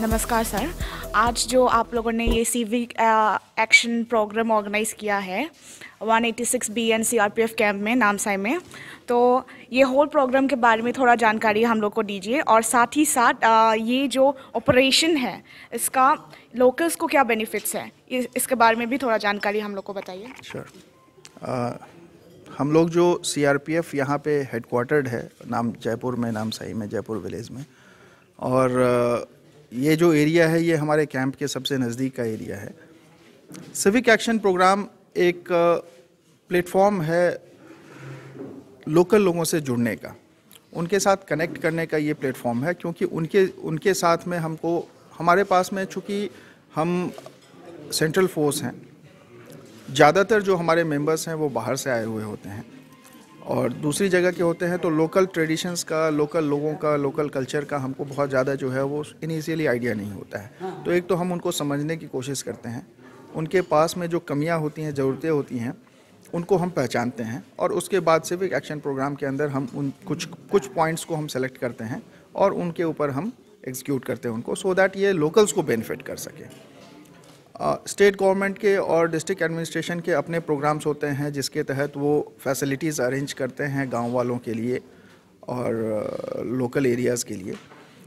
नमस्कार सर आज जो आप लोगों ने ये सिविक एक्शन प्रोग्राम ऑर्गेनाइज़ किया है 186 B N C R P F camp में नामसाई में तो ये होल प्रोग्राम के बारे में थोड़ा जानकारी हम लोग को दीजिए और साथ ही साथ आ, ये जो ऑपरेशन है इसका लोकल्स को क्या बेनिफिट्स हैं इस, इसके बारे में भी थोड़ा जानकारी हम लोग को बताइए श्योर sure. uh... हम लोग जो सी आर पी एफ यहाँ पर हेडकोार्टर्ड है नाम जयपुर में नामसाई में जयपुर विलेज में और ये जो एरिया है ये हमारे कैंप के सबसे नज़दीक का एरिया है सिविक एक्शन प्रोग्राम एक प्लेटफॉर्म है लोकल लोगों से जुड़ने का उनके साथ कनेक्ट करने का ये प्लेटफॉर्म है क्योंकि उनके उनके साथ में हमको हमारे पास में चूँकि हम सेंट्रल फोर्स हैं ज़्यादातर जो हमारे मेंबर्स हैं वो बाहर से आए हुए होते हैं और दूसरी जगह के होते हैं तो लोकल ट्रेडिशंस का लोकल लोगों का लोकल कल्चर का हमको बहुत ज़्यादा जो है वो इनिशियली आइडिया नहीं होता है हाँ। तो एक तो हम उनको समझने की कोशिश करते हैं उनके पास में जो कमियाँ होती हैं ज़रूरतें होती हैं उनको हम पहचानते हैं और उसके बाद से भी एक्शन प्रोग्राम के अंदर हम उन कुछ कुछ पॉइंट्स को हम सेलेक्ट करते हैं और उनके ऊपर हम एग्जीक्यूट करते हैं उनको सो so दैट ये लोकल्स को बेनिफिट कर सकें स्टेट गवर्नमेंट के और डिस्ट्रिक्ट एडमिनिस्ट्रेशन के अपने प्रोग्राम्स होते हैं जिसके तहत वो फैसिलिटीज़ अरेंज करते हैं गांव वालों के लिए और लोकल एरियाज़ के लिए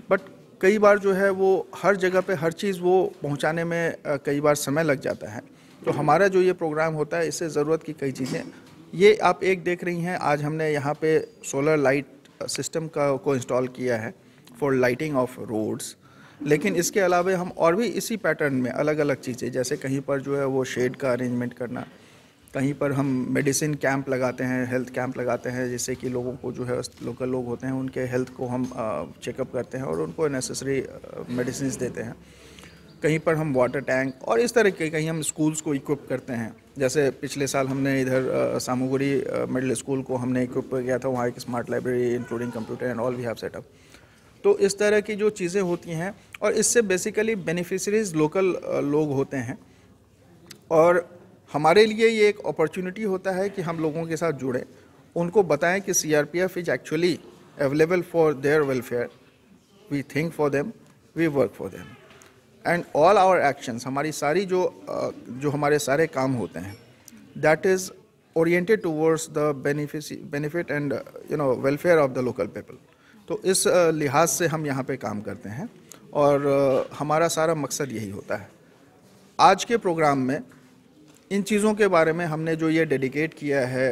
बट कई बार जो है वो हर जगह पे हर चीज़ वो पहुंचाने में कई बार समय लग जाता है तो हमारा जो ये प्रोग्राम होता है इससे ज़रूरत की कई चीज़ें ये आप एक देख रही हैं आज हमने यहाँ पर सोलर लाइट सिस्टम का को इंस्टॉल किया है फॉर लाइटिंग ऑफ रोड्स लेकिन इसके अलावा हम और भी इसी पैटर्न में अलग अलग चीज़ें जैसे कहीं पर जो है वो शेड का अरेंजमेंट करना कहीं पर हम मेडिसिन कैंप लगाते हैं हेल्थ कैंप लगाते हैं जिससे कि लोगों को जो है लोकल लोग होते हैं उनके हेल्थ को हम चेकअप करते हैं और उनको नेसेसरी मेडिसिन देते हैं कहीं पर हम वाटर टैंक और इस तरह के कहीं हम स्कूल्स को इक्विप करते हैं जैसे पिछले साल हमने इधर सामूगुरी मिडिल स्कूल को हमने इक्विप किया था वहाँ एक smart library including computer and all we have setup तो इस तरह की जो चीज़ें होती हैं और इससे बेसिकली बेनिफिशरीज लोकल लोग होते हैं और हमारे लिए ये एक अपॉर्चुनिटी होता है कि हम लोगों के साथ जुड़ें उनको बताएं कि C R P F is actually available for their welfare we think for them we work for them and all our actions हमारी सारी जो uh, जो हमारे सारे काम होते हैं that is oriented towards the benefit and you know welfare of the local people तो इस लिहाज से हम यहाँ पे काम करते हैं और हमारा सारा मकसद यही होता है आज के प्रोग्राम में इन चीज़ों के बारे में हमने जो ये डेडिकेट किया है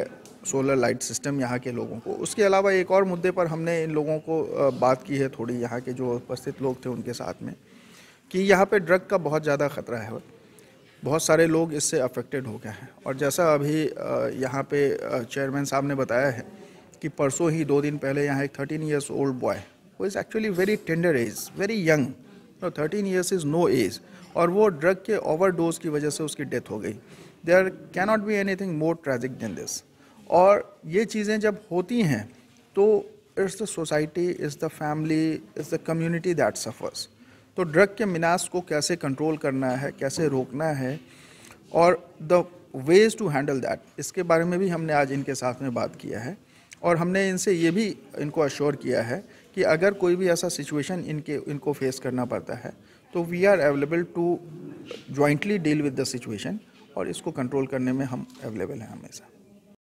सोलर लाइट सिस्टम यहाँ के लोगों को उसके अलावा एक और मुद्दे पर हमने इन लोगों को बात की है थोड़ी यहाँ के जो उपस्थित लोग थे उनके साथ में कि यहाँ पे ड्रग का बहुत ज़्यादा ख़तरा है बहुत सारे लोग इससे अफेक्टेड हो गए हैं और जैसा अभी यहाँ पे चेयरमैन साहब ने बताया है कि परसों ही दो दिन पहले यहाँ एक थर्टीन ईयर्स ओल्ड बॉय वो is actually very tender age very young thirteen years is no age और वो ड्रग के ओवर की वजह से उसकी डेथ हो गई there cannot be any thing more tragic than this और ये चीज़ें जब होती हैं तो it's the society is the family is the community that suffers तो ड्रग के मिनास को कैसे कंट्रोल करना है कैसे रोकना है और the ways to handle that इसके बारे में भी हमने आज इनके साथ में बात किया है और हमने इनसे ये भी इनको अश्योर किया है कि अगर कोई भी ऐसा सिचुएशन इनके इनको फेस करना पड़ता है तो we are available to jointly deal with the situation और इसको कंट्रोल करने में हम अवेलेबल हैं हमेशा